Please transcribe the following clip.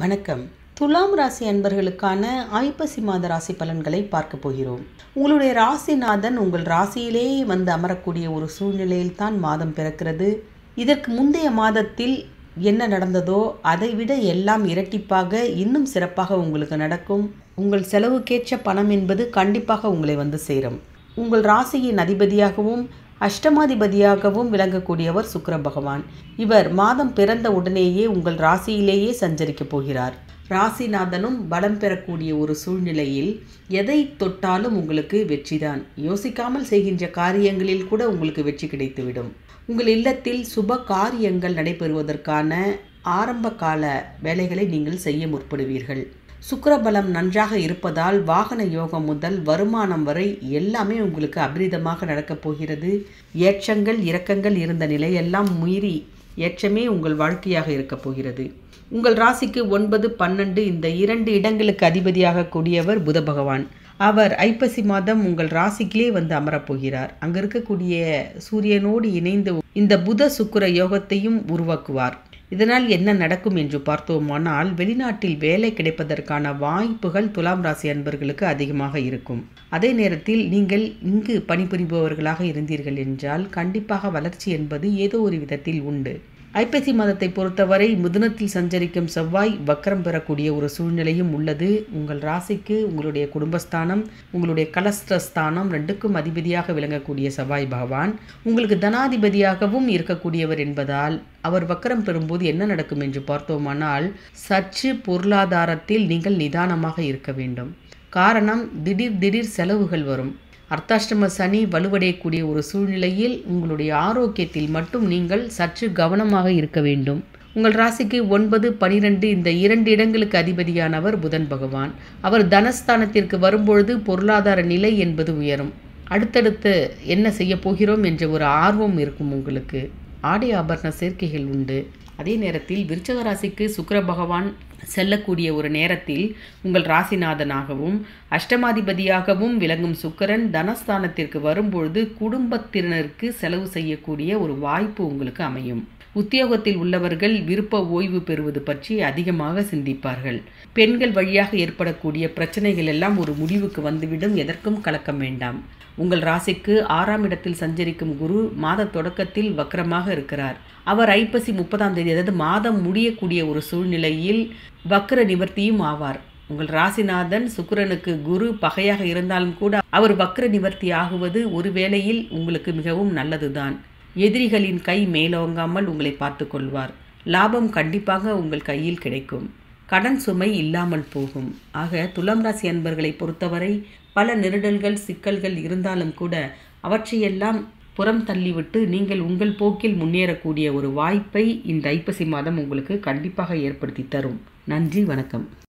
வணக்கம் துலாம் ராசி அன்பர்களுக்கான ஐப்பசி மாத ராசி பலன்களை பார்க்க போகிறோம் உங்களுடைய ராசிநாதன் உங்கள் ராசியிலேயே வந்து அமரக்கூடிய ஒரு சூழ்நிலையில் தான் மாதம் பிறக்கிறது இதற்கு முந்தைய மாதத்தில் என்ன நடந்ததோ அதை விட எல்லாம் இரட்டிப்பாக இன்னும் சிறப்பாக உங்களுக்கு நடக்கும் உங்கள் செலவுக்கேற்ற பணம் என்பது கண்டிப்பாக உங்களை வந்து சேரும் உங்கள் ராசியின் அதிபதியாகவும் அஷ்டமாதிபதியாகவும் விளங்கக்கூடியவர் சுக்கர பகவான் இவர் மாதம் பிறந்த உடனேயே உங்கள் ராசியிலேயே சஞ்சரிக்கப் போகிறார் ராசிநாதனும் பலம் பெறக்கூடிய ஒரு சூழ்நிலையில் எதை தொட்டாலும் உங்களுக்கு வெற்றிதான் யோசிக்காமல் செய்கின்ற காரியங்களில் கூட உங்களுக்கு வெற்றி கிடைத்துவிடும் உங்கள் இல்லத்தில் சுப காரியங்கள் நடைபெறுவதற்கான ஆரம்ப கால வேலைகளை நீங்கள் செய்ய முற்படுவீர்கள் சுக்கரபலம் நன்றாக இருப்பதால் வாகன யோகம் முதல் வருமானம் வரை எல்லாமே உங்களுக்கு அபரிதமாக நடக்கப் போகிறது ஏற்றங்கள் இரக்கங்கள் இருந்த நிலையெல்லாம் மீறி ஏற்றமே உங்கள் வாழ்க்கையாக இருக்கப் போகிறது உங்கள் ராசிக்கு ஒன்பது பன்னெண்டு இந்த இரண்டு இடங்களுக்கு அதிபதியாக கூடியவர் புத பகவான் அவர் ஐப்பசி மாதம் உங்கள் ராசிக்கிலே வந்து அமரப்போகிறார் அங்கிருக்கக்கூடிய சூரியனோடு இணைந்து இந்த புத சுக்கர யோகத்தையும் உருவாக்குவார் இதனால் என்ன நடக்கும் என்று பார்த்தோமானால் வெளிநாட்டில் வேலை கிடைப்பதற்கான வாய்ப்புகள் துலாம் ராசி அன்பர்களுக்கு அதிகமாக இருக்கும் அதே நேரத்தில் நீங்கள் இங்கு பணிபுரிபவர்களாக இருந்தீர்கள் என்றால் கண்டிப்பாக வளர்ச்சி என்பது ஏதோ ஒரு விதத்தில் உண்டு ஐப்பசி மாதத்தை பொறுத்தவரை மிதுனத்தில் சஞ்சரிக்கும் செவ்வாய் வக்கரம் பெறக்கூடிய ஒரு சூழ்நிலையும் உள்ளது உங்கள் ராசிக்கு உங்களுடைய குடும்பஸ்தானம் உங்களுடைய கலஸ்திரஸ்தானம் ரெண்டுக்கும் அதிபதியாக விளங்கக்கூடிய செவ்வாய் பகவான் உங்களுக்கு தனாதிபதியாகவும் இருக்கக்கூடியவர் என்பதால் அவர் வக்கரம் பெறும்போது என்ன நடக்கும் என்று பார்த்தோமானால் சற்று பொருளாதாரத்தில் நீங்கள் நிதானமாக இருக்க வேண்டும் காரணம் திடீர் திடீர் செலவுகள் வரும் அர்த்தாஷ்டம சனி வலுவடையக்கூடிய ஒரு சூழ்நிலையில் உங்களுடைய ஆரோக்கியத்தில் மட்டும் நீங்கள் சற்று கவனமாக இருக்க வேண்டும் உங்கள் ராசிக்கு ஒன்பது பனிரெண்டு இந்த இரண்டு இடங்களுக்கு அதிபதியானவர் புதன் பகவான் அவர் தனஸ்தானத்திற்கு வரும்பொழுது பொருளாதார நிலை என்பது உயரும் அடுத்தடுத்து என்ன செய்ய போகிறோம் என்ற ஒரு ஆர்வம் இருக்கும் உங்களுக்கு ஆடை ஆபரண சேர்க்கைகள் உண்டு அதே நேரத்தில் விருச்சக ராசிக்கு சுக்கர பகவான் செல்லக்கூடிய ஒரு நேரத்தில் உங்கள் ராசிநாதனாகவும் அஷ்டமாதிபதியாகவும் விளங்கும் சுக்கரன் தனஸ்தானத்திற்கு வரும்பொழுது குடும்பத்தினருக்கு செலவு செய்யக்கூடிய ஒரு வாய்ப்பு உங்களுக்கு அமையும் உத்தியோகத்தில் உள்ளவர்கள் விருப்ப ஓய்வு பெறுவது பற்றி அதிகமாக சிந்திப்பார்கள் பெண்கள் வழியாக ஏற்படக்கூடிய பிரச்சனைகள் எல்லாம் ஒரு முடிவுக்கு வந்துவிடும் எதற்கும் கலக்கம் வேண்டாம் உங்கள் ராசிக்கு ஆறாம் இடத்தில் சஞ்சரிக்கும் குரு மாத தொடக்கத்தில் வக்கரமாக இருக்கிறார் அவர் ஐப்பசி முப்பதாம் தேதி அதாவது மாதம் முடியக்கூடிய ஒரு சூழ்நிலையில் வக்கர நிவர்த்தியும் ஆவார் உங்கள் ராசிநாதன் சுக்கிரனுக்கு குரு பகையாக இருந்தாலும் கூட அவர் வக்ர நிவர்த்தி ஆகுவது ஒரு வேளையில் உங்களுக்கு மிகவும் நல்லதுதான் எதிரிகளின் கை மேலோங்காமல் உங்களை பார்த்து கொள்வார் லாபம் கண்டிப்பாக உங்கள் கையில் கிடைக்கும் கடன் சுமை இல்லாமல் போகும் ஆக துலாம் ராசி அன்பர்களை பொறுத்தவரை பல நெருடல்கள் சிக்கல்கள் இருந்தாலும் கூட அவற்றையெல்லாம் புறம் தள்ளிவிட்டு நீங்கள் உங்கள் போக்கில் முன்னேறக்கூடிய ஒரு வாய்ப்பை இந்த ஐப்பசி மாதம் உங்களுக்கு கண்டிப்பாக ஏற்படுத்தி தரும் நன்றி வணக்கம்